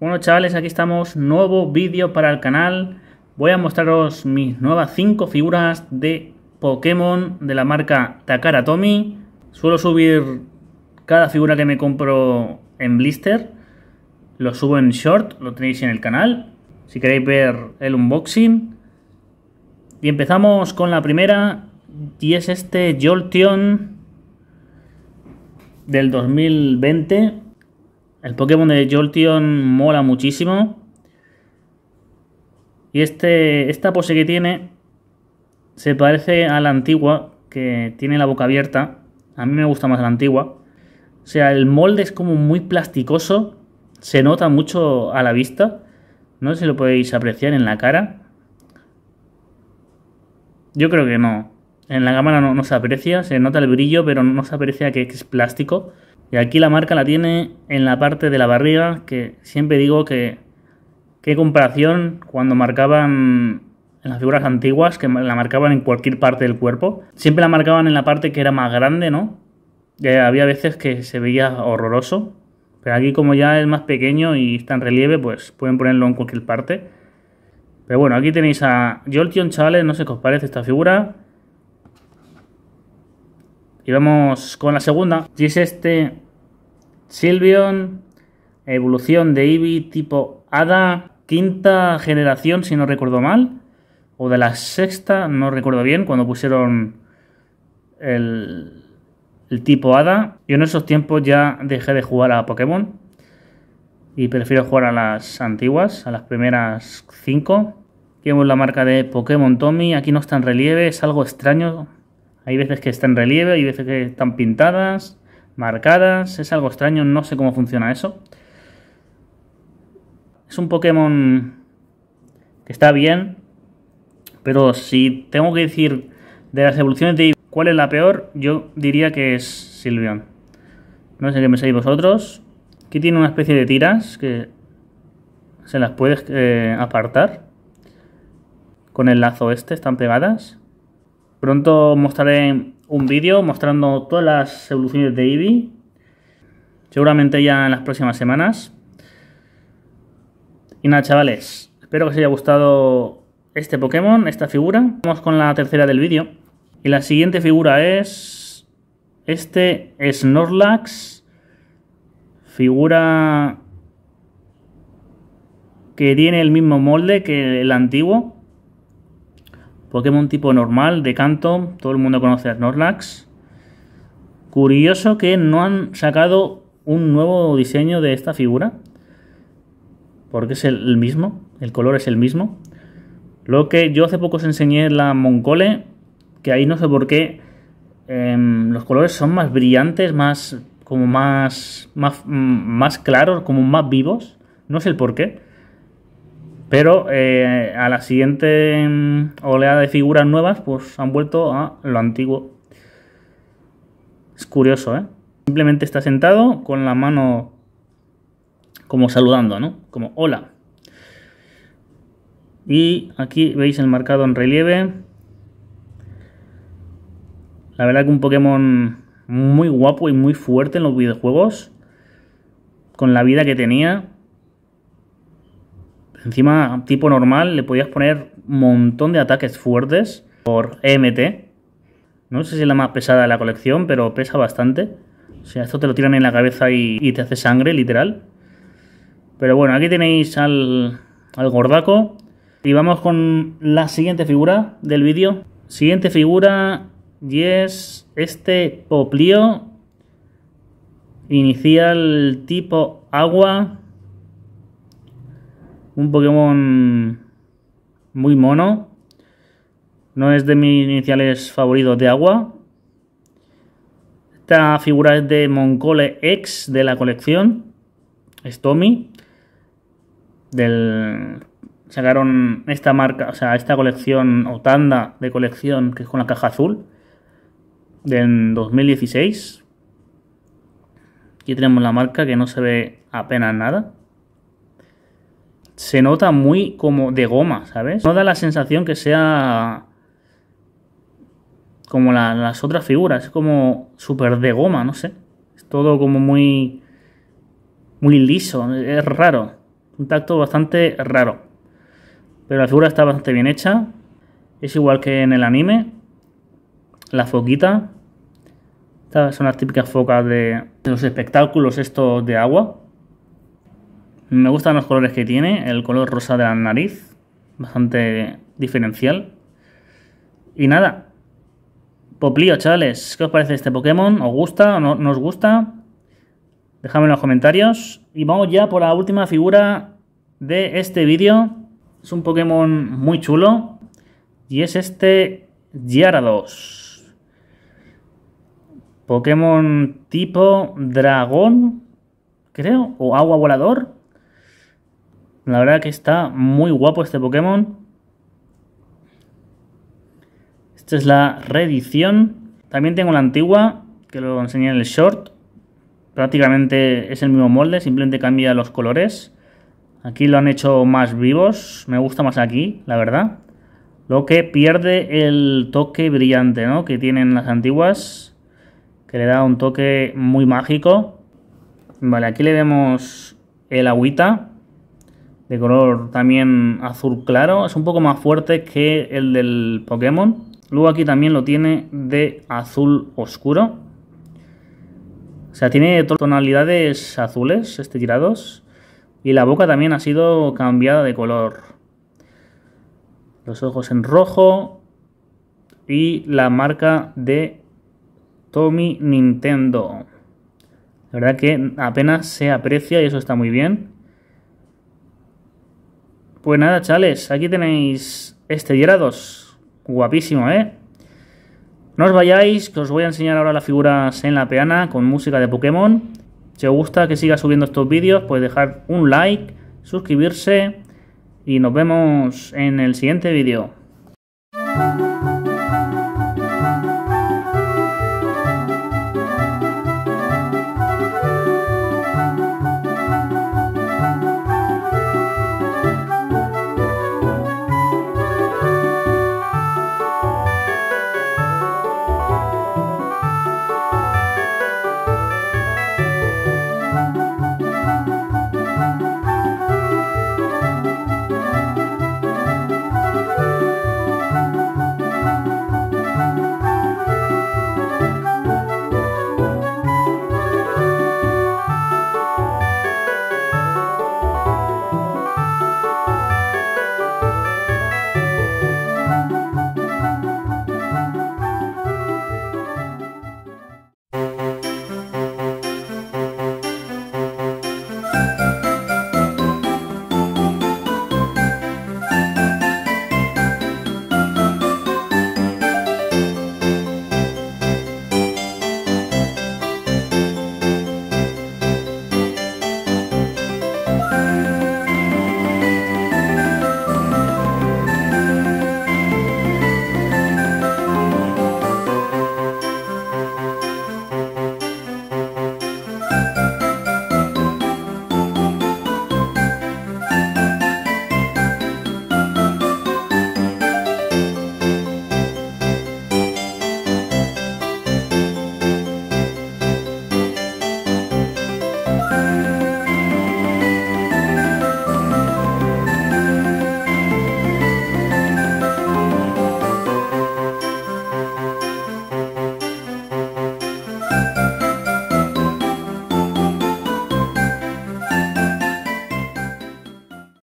Bueno chavales, aquí estamos, nuevo vídeo para el canal. Voy a mostraros mis nuevas 5 figuras de Pokémon de la marca Takara Tomy. Suelo subir cada figura que me compro en blister. Lo subo en short, lo tenéis en el canal. Si queréis ver el unboxing. Y empezamos con la primera. Y es este Jolteon del 2020. El Pokémon de Jolteon mola muchísimo. Y este, esta pose que tiene se parece a la antigua, que tiene la boca abierta. A mí me gusta más la antigua. O sea, el molde es como muy plasticoso. Se nota mucho a la vista. No sé si lo podéis apreciar en la cara. Yo creo que no. En la cámara no se aprecia. Se nota el brillo, pero no se aprecia que es plástico. Y aquí la marca la tiene en la parte de la barriga, que siempre digo que qué comparación cuando marcaban en las figuras antiguas, que la marcaban en cualquier parte del cuerpo. Siempre la marcaban en la parte que era más grande, ¿no? Y había veces que se veía horroroso. Pero aquí como ya es más pequeño y está en relieve, pues pueden ponerlo en cualquier parte. Pero bueno, aquí tenéis a Jolteon, chavales, no sé qué os parece esta figura. Y vamos con la segunda. Y es este Silvion, evolución de Eevee tipo Hada, quinta generación, si no recuerdo mal. O de la sexta, no recuerdo bien, cuando pusieron el, el tipo Hada. Yo en esos tiempos ya dejé de jugar a Pokémon. Y prefiero jugar a las antiguas, a las primeras cinco. Aquí vemos la marca de Pokémon Tommy. Aquí no está en relieve, es algo extraño hay veces que está en relieve, hay veces que están pintadas, marcadas. Es algo extraño, no sé cómo funciona eso. Es un Pokémon que está bien, pero si tengo que decir de las evoluciones de cuál es la peor, yo diría que es Silvion. No sé qué pensáis vosotros. Aquí tiene una especie de tiras que se las puedes eh, apartar. Con el lazo este, están pegadas. Pronto mostraré un vídeo mostrando todas las evoluciones de Eevee. Seguramente ya en las próximas semanas. Y nada, chavales. Espero que os haya gustado este Pokémon, esta figura. Vamos con la tercera del vídeo. Y la siguiente figura es... Este Snorlax. Figura... Que tiene el mismo molde que el antiguo. Pokémon tipo normal, de canto, todo el mundo conoce a Snorlax. Curioso que no han sacado un nuevo diseño de esta figura, porque es el, mismo, el color es el mismo. Lo que yo hace poco os enseñé la Moncole, que ahí no sé por qué em, los colores son más brillantes, más como más, más, mm, más claros, como más vivos. No sé el por qué. Pero eh, a la siguiente mm, oleada de figuras nuevas, pues han vuelto a lo antiguo. Es curioso, ¿eh? Simplemente está sentado con la mano como saludando, ¿no? Como hola. Y aquí veis el marcado en relieve. La verdad que un Pokémon muy guapo y muy fuerte en los videojuegos. Con la vida que tenía. Encima, tipo normal, le podías poner un montón de ataques fuertes por EMT. No sé si es la más pesada de la colección, pero pesa bastante. O sea, esto te lo tiran en la cabeza y, te hace sangre, literal. Pero bueno, aquí tenéis al, al gordaco. Y vamos con la siguiente figura del vídeo. Siguiente figura y es este poplío. Inicial tipo agua un Pokémon muy mono. No es de mis iniciales favoritos de agua. Esta figura es de Moncole X de la colección. Es Tommy. Del... Sacaron esta marca, o sea, esta colección o tanda de colección que es con la caja azul. Del 2016. Aquí tenemos la marca que no se ve apenas nada se nota muy como de goma, ¿sabes? No da la sensación que sea como las otras figuras, es como súper de goma, no sé. Es todo como muy, muy liso, es raro. Un tacto bastante raro. Pero la figura está bastante bien hecha. Es igual que en el anime. La foquita. Estas son las típicas focas de, de los espectáculos estos de agua. Me gustan los colores que tiene, el color rosa de la nariz, bastante diferencial. Y nada, Poplío, chavales, ¿qué os parece este Pokémon? ¿Os gusta o no, os gusta? Dejadme en los comentarios. Y vamos ya por la última figura de este vídeo. Es un Pokémon muy chulo. Y es este Gyarados. Pokémon tipo dragón, creo, o agua volador. La verdad que está muy guapo este Pokémon. Esta es la reedición. También tengo la antigua, que lo enseñé en el short. Prácticamente es el mismo molde, simplemente cambia los colores. Aquí lo han hecho más vivos, me gusta más aquí, la verdad. Lo que pierde el toque brillante ¿no? que tienen las antiguas, que le da un toque muy mágico. Vale, aquí le vemos el agüita, de color también azul claro. Es un poco más fuerte que el del Pokémon. Luego aquí también lo tiene de azul oscuro. O sea, tiene tonalidades azules este tirados. Y la boca también ha sido cambiada de color. Los ojos en rojo. Y la marca de Tommy Nintendo. La verdad que apenas se aprecia y eso está muy bien. Pues nada, chales, aquí tenéis este Gyarados. Guapísimo, ¿eh? No os vayáis, que os voy a enseñar ahora las figuras en la peana con música de Pokémon. Si os gusta que siga subiendo estos vídeos, pues dejar un like, suscribirse y nos vemos en el siguiente vídeo.